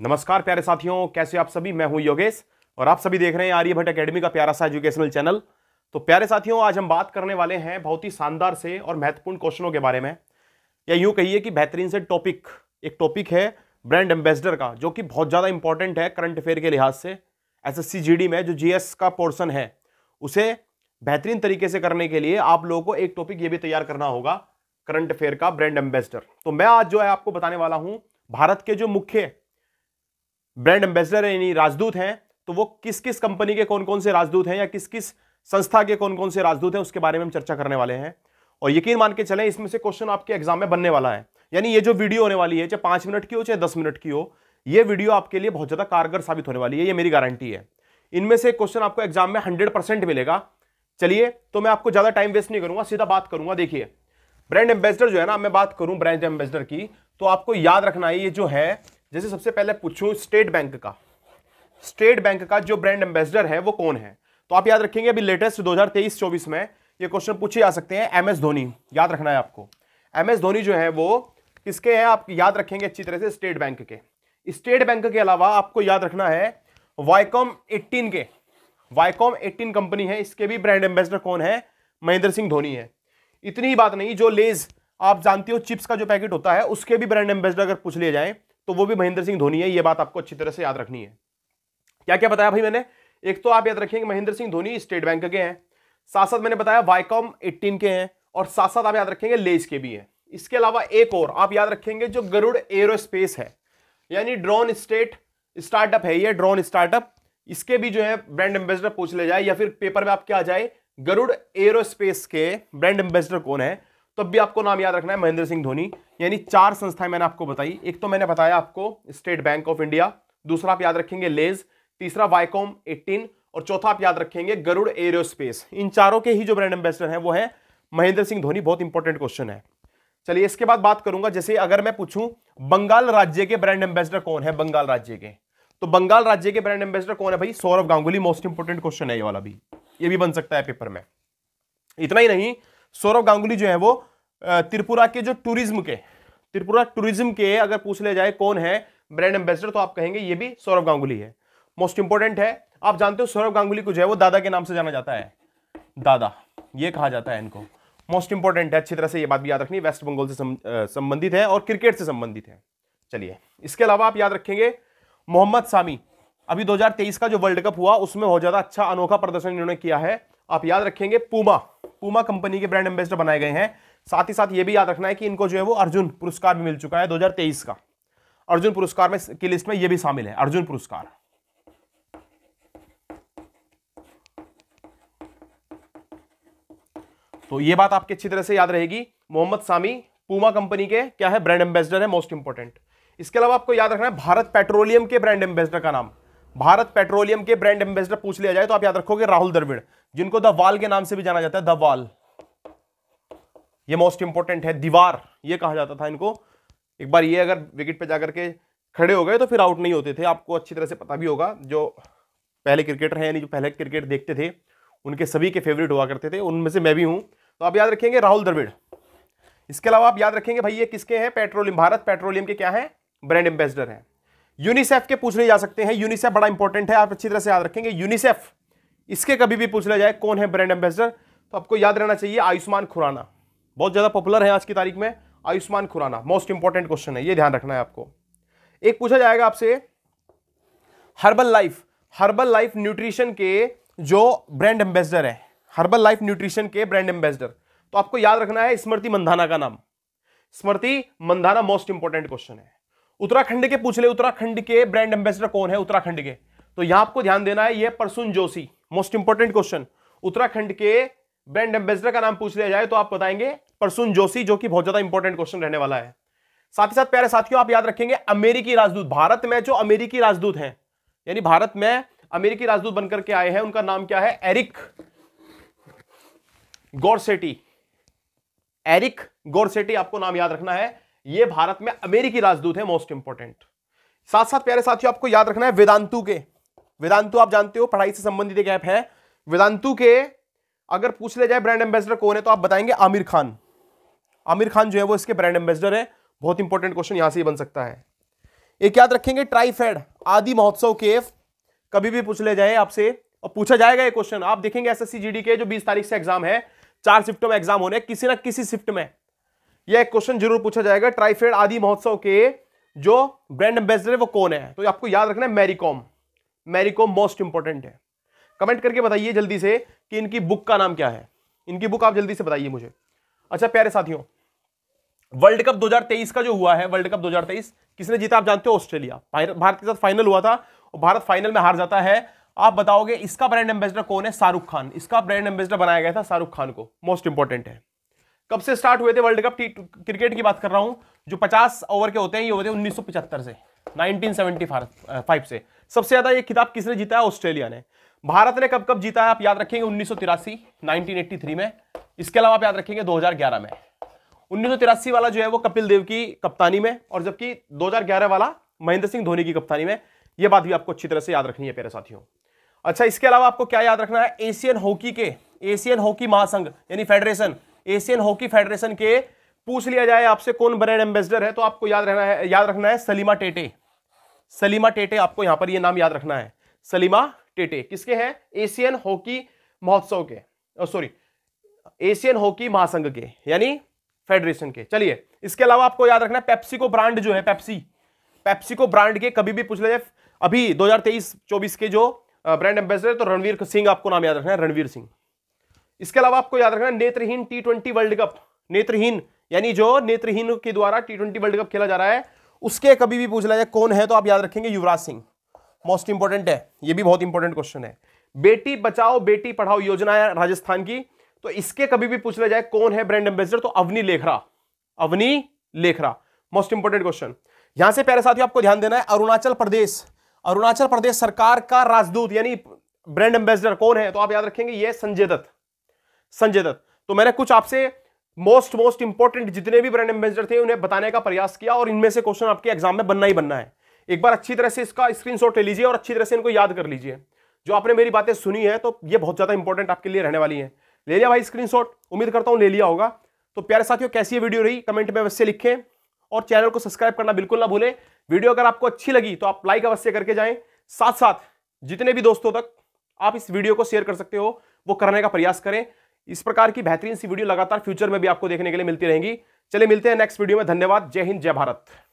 नमस्कार प्यारे साथियों कैसे आप सभी मैं हूं योगेश और आप सभी देख रहे हैं आर्यभट्ट एकेडमी का प्यारा सा एजुकेशनल चैनल तो प्यारे साथियों आज हम बात करने वाले हैं बहुत ही शानदार से और महत्वपूर्ण क्वेश्चनों के बारे में या यूं कहिए कि बेहतरीन से टॉपिक एक टॉपिक है ब्रांड एम्बेसडर का जो कि बहुत ज़्यादा इंपॉर्टेंट है करंट अफेयर के लिहाज से एस एस में जो जी का पोर्सन है उसे बेहतरीन तरीके से करने के लिए आप लोगों को एक टॉपिक ये भी तैयार करना होगा करंट अफेयर का ब्रांड एम्बेसडर तो मैं आज जो है आपको बताने वाला हूँ भारत के जो मुख्य ब्रांड एम्बेसडर हैं यानी राजदूत हैं तो वो किस किस कंपनी के कौन कौन से राजदूत हैं या किस किस संस्था के कौन कौन से राजदूत हैं उसके बारे में हम चर्चा करने वाले हैं और यकीन मान के चले इसमें से क्वेश्चन आपके एग्जाम में बनने वाला है यानी ये जो वीडियो होने वाली है चाहे पांच मिनट की हो चाहे दस मिनट की हो ये वीडियो आपके लिए बहुत ज़्यादा कारगर साबित होने वाली है ये मेरी गारंटी है इनमें से क्वेश्चन आपको एग्जाम में हंड्रेड परसेंट मिलेगा चलिए तो मैं आपको ज़्यादा टाइम वेस्ट नहीं करूंगा सीधा बात करूंगा देखिए ब्रांड एम्बेसडर जो है ना मैं बात करूं ब्रांड एम्बेसडर की तो आपको याद रखना है ये जो है जैसे सबसे पहले पूछूं स्टेट बैंक का स्टेट बैंक का जो ब्रांड एम्बेसडर है वो कौन है तो आप याद रखेंगे अभी लेटेस्ट दो हजार में ये क्वेश्चन पूछे जा सकते हैं एम एस धोनी याद रखना है आपको एम एस धोनी जो है वो किसके हैं आप याद रखेंगे अच्छी तरह से स्टेट बैंक के स्टेट बैंक के अलावा आपको याद रखना है वाईकॉम 18 के वाईकॉम 18 कंपनी है इसके भी ब्रांड एम्बेसडर कौन है महेंद्र सिंह धोनी है इतनी ही बात नहीं जो लेज आप जानते हो चिप्स का जो पैकेट होता है उसके भी ब्रांड एम्बेसडर अगर पूछ लिए जाए तो वो भी महेंद्र सिंह धोनी है ये बात आपको अच्छी तरह से याद रखनी है क्या क्या बताया भाई मैंने एक तो आप याद रखेंगे महेंद्र सिंह धोनी स्टेट बैंक के हैं साथ साथ मैंने बताया वाईकॉम 18 के हैं और साथ साथ आप याद रखेंगे लेज के भी हैं इसके अलावा एक और आप याद रखेंगे जो गरुड़ एरोस्पेस है यानी ड्रोन स्टेट स्टार्टअप है ये ड्रोन स्टार्टअप इसके भी जो है ब्रांड एम्बेसडर पूछ ले जाए या फिर पेपर में आपके आ जाए गरुड़ एरोस्पेस के ब्रांड एम्बेसडर कौन है तब भी आपको नाम याद रखना है महेंद्र सिंह धोनी यानी चार संस्थाएं मैंने आपको बताई एक तो मैंने बताया आपको स्टेट बैंक ऑफ इंडिया दूसरा आप याद रखेंगे लेज तीसरा वाईकॉम एटीन और चौथा आप याद रखेंगे गरुड़ एरोस्पेस इन चारों के ही जो ब्रांड एम्बेसडर हैं वो है महेंद्र सिंह धोनी बहुत इंपॉर्टेंट क्वेश्चन है चलिए इसके बाद बात करूंगा जैसे अगर मैं पूछूं बंगाल राज्य के ब्रांड एम्बेसडर कौन है बंगाल राज्य के तो बंगाल राज्य के ब्रांड एम्बेसडर कौन है भाई Saurabh Ganguly most important question है ये वाला भी ये भी बन सकता है पेपर में इतना ही नहीं सौरभ गांगुली जो है वो त्रिपुरा के जो टूरिज्म के त्रिपुरा टूरिज्म के अगर पूछ ले जाए कौन है ब्रांड एम्बेसडर तो आप कहेंगे ये भी सौरभ गांगुली है मोस्ट इंपॉर्टेंट है आप जानते हो सौरभ गांगुली को जो है वो दादा के नाम से जाना जाता है दादा ये कहा जाता है इनको मोस्ट इंपॉर्टेंट है अच्छी तरह से ये बात भी याद रखनी वेस्ट बंगाल से संबंधित है और क्रिकेट से संबंधित है चलिए इसके अलावा आप याद रखेंगे मोहम्मद सामी अभी 2023 का जो वर्ल्ड कप हुआ उसमें बहुत ज्यादा अच्छा अनोखा प्रदर्शन इन्होंने किया है आप याद रखेंगे पूमा पूमा कंपनी के ब्रांड एम्बेसडर बनाए गए हैं साथ ही साथ ये भी याद रखना है कि इनको जो है वो अर्जुन पुरस्कार भी मिल चुका है 2023 का अर्जुन पुरस्कार में की लिस्ट में ये भी शामिल है अर्जुन पुरस्कार तो ये बात आपकी अच्छी तरह से याद रहेगी मोहम्मद सामी पूमा कंपनी के क्या है ब्रांड एम्बेसडर है मोस्ट इंपॉर्टेंट इसके अलावा आपको याद रखना है भारत पेट्रोलियम के ब्रांड एम्बेसडर का नाम भारत पेट्रोलियम के ब्रांड एम्बेसडर पूछ लिया जाए तो आप याद रखोगे राहुल द्रविड़ जिनको द वाल के नाम से भी जाना जाता है द वाल ये मोस्ट इंपॉर्टेंट है दीवार ये कहा जाता था इनको एक बार ये अगर विकेट पे जाकर के खड़े हो गए तो फिर आउट नहीं होते थे आपको अच्छी तरह से पता भी होगा जो पहले क्रिकेटर हैं यानी जो पहले क्रिकेट देखते थे उनके सभी के फेवरेट हुआ करते थे उनमें से मैं भी हूँ तो आप याद रखेंगे राहुल द्रविड़ इसके अलावा आप याद रखेंगे भाई ये किसके हैं पेट्रोलियम भारत पेट्रोलियम के क्या हैं ब्रांड एम्बेसडर हैं यूनिसेफ के पूछ ले जा सकते हैं यूनिसेफ बड़ा इंपॉर्टेंट है आप अच्छी तरह से याद रखेंगे यूनिसेफ इसके कभी भी पूछ लिया जाए कौन है ब्रांड एम्बेसडर तो आपको याद रहना चाहिए आयुष्मान खुराना बहुत ज़्यादा पॉपुलर है आज की तारीख में Ayushmann Khurrana most important question है ये ध्यान रखना है आपको एक पूछा जाएगा आपसे Herbalife Herbalife nutrition के जो ब्रांड एम्बेसडर है हर्बल लाइफ न्यूट्रिशन के ब्रांड एम्बेसडर तो आपको याद रखना है स्मृति मंधाना का नाम Smriti Mandhana most important question है उत्तराखंड के पूछ ले उत्तराखंड के ब्रांड एम्बेसडर कौन है उत्तराखंड के तो यहां आपको ध्यान देना है यह Prasoon Joshi most important question Uttarakhand के ब्रांड एम्बेसडर का नाम पूछ लिया जाए तो आप बताएंगे परसुन जोशी जो कि बहुत ज्यादा इंपॉर्टेंट क्वेश्चन रहने वाला है साथ ही साथ प्यारे साथियों आप याद रखेंगे अमेरिकी राजदूत भारत में जो अमेरिकी राजदूत हैं यानी भारत में अमेरिकी राजदूत बनकर के आए हैं उनका नाम क्या है एरिक गोरसेटी एरिक गोरसेटी आपको नाम याद रखना है ये भारत में अमेरिकी राजदूत है मोस्ट इंपॉर्टेंट साथ साथ प्यारे साथियों आपको याद रखना है वेदांतु के वेदांतु आप जानते हो पढ़ाई से संबंधित एक ऐप है वेदांतु के अगर पूछ ले जाए ब्रांड एम्बेसडर कौन है तो आप बताएंगे आमिर खान आमिर खान जो है वो इसके ब्रांड एम्बेसडर है बहुत इंपॉर्टेंट क्वेश्चन यहां से ही बन सकता है एक याद रखेंगे ट्राईफेड आदि महोत्सव के कभी भी पूछ ले जाए आपसे और पूछा जाएगा ये क्वेश्चन आप देखेंगे एस एस के जो बीस तारीख से एग्जाम है चार शिफ्टों में एग्जाम होने किसी ना किसी शिफ्ट में यह क्वेश्चन जरूर पूछा जाएगा ट्राईफेड आदि महोत्सव के जो ब्रांड एम्बेसडर है वो कौन है तो आपको याद रखना है मैरीकॉम मैरीकॉम मोस्ट इंपॉर्टेंट है कमेंट करके बताइए जल्दी से कि इनकी बुक का नाम क्या है इनकी बुक आप जल्दी से बताइए मुझे अच्छा प्यारे साथियों वर्ल्ड कप 2023 का जो हुआ है वर्ल्ड कप 2023 किसने जीता आप जानते हो ऑस्ट्रेलिया भारत के साथ फाइनल हुआ था और भारत फाइनल में हार जाता है आप बताओगे इसका ब्रांड एम्बेसडर कौन है शाहरुख खान इसका ब्रांड एम्बेसडर बनाया गया था शाहरुख खान को मोस्ट इंपॉर्टेंट है कब से स्टार्ट हुए थे वर्ल्ड कप क्रिकेट की बात कर रहा हूं जो पचास ओवर के होते हैं ये होते हैं 1975 से नाइनटीन से सबसे ज्यादा ये खिताब किसने जीता है ऑस्ट्रेलिया ने भारत ने कब कब जीता है आप याद रखेंगे उन्नीस सौ में इसके अलावा आप याद रखेंगे 2011 में उन्नीस वाला जो है वो कपिल देव की कप्तानी में और जबकि 2011 वाला महेंद्र सिंह धोनी की कप्तानी में ये बात भी आपको अच्छी तरह से याद रखनी है प्यारे साथियों अच्छा इसके अलावा आपको क्या याद रखना है एशियन हॉकी के एशियन हॉकी महासंघ यानी फेडरेशन एशियन हॉकी फेडरेशन के पूछ लिया जाए आपसे कौन ब्रांड एम्बेसडर है तो आपको याद रहना है याद रखना है सलीमा टेटे सलीमा टेटे आपको यहां पर यह नाम याद रखना है सलीमा टेटे किसके हैं एशियन हॉकी महोत्सव के सॉरी एशियन हॉकी महासंघ के यानी फेडरेशन के चलिए इसके अलावा आपको याद रखना पेप्सी को ब्रांड जो है पेप्सी पेप्सी को ब्रांड के कभी भी पूछ ले अभी 2023-24 के जो ब्रांड एम्बेसडर तो रणवीर सिंह आपको नाम याद रखना है रणवीर सिंह इसके अलावा आपको याद रखना है नेत्रहीन टी ट्वेंटी वर्ल्ड कप नेत्रहीन यानी जो नेत्रहीन के द्वारा टी ट्वेंटी वर्ल्ड कप खेला जा रहा है उसके कभी भी पूछ लिया जाए कौन है तो आप याद रखेंगे युवराज सिंह मोस्ट इंपॉर्टेंट है ये भी बहुत इंपॉर्टेंट क्वेश्चन है बेटी बचाओ बेटी पढ़ाओ योजना है राजस्थान की तो इसके कभी भी पूछ ले जाए कौन है ब्रांड एम्बेसडर तो Avani Lekhara Avani Lekhara most important question यहां से प्यारे साथियों आपको ध्यान देना है अरुणाचल प्रदेश अरुणाचल प्रदेश सरकार का राजदूत यानी ब्रांड एम्बेसडर कौन है तो आप याद रखेंगे ये संजय दत्त संजय दत्त तो मैंने कुछ आपसे मोस्ट मोस्ट इंपॉर्टेंट जितने भी ब्रांड एम्बेसडर थे उन्हें बताने का प्रयास किया और इनमें से क्वेश्चन आपके एग्जाम में बनना ही बनना है एक बार अच्छी तरह से इसका स्क्रीनशॉट ले लीजिए और अच्छी तरह से इनको याद कर लीजिए जो आपने मेरी बातें सुनी है तो ये बहुत ज़्यादा इंपॉर्टेंट आपके लिए रहने वाली है ले लिया भाई स्क्रीनशॉट उम्मीद करता हूँ ले लिया होगा तो प्यारे साथियों कैसी ये वीडियो रही कमेंट में अवश्य लिखें और चैनल को सब्सक्राइब करना बिल्कुल ना भूलें वीडियो अगर आपको अच्छी लगी तो आप लाइक अवश्य करके जाएं साथ साथ जितने भी दोस्तों तक आप इस वीडियो को शेयर कर सकते हो वो करने का प्रयास करें इस प्रकार की बेहतरीन सी वीडियो लगातार फ्यूचर में भी आपको देखने के लिए मिलती रहेंगी चले मिलते हैं नेक्स्ट वीडियो में धन्यवाद जय हिंद जय भारत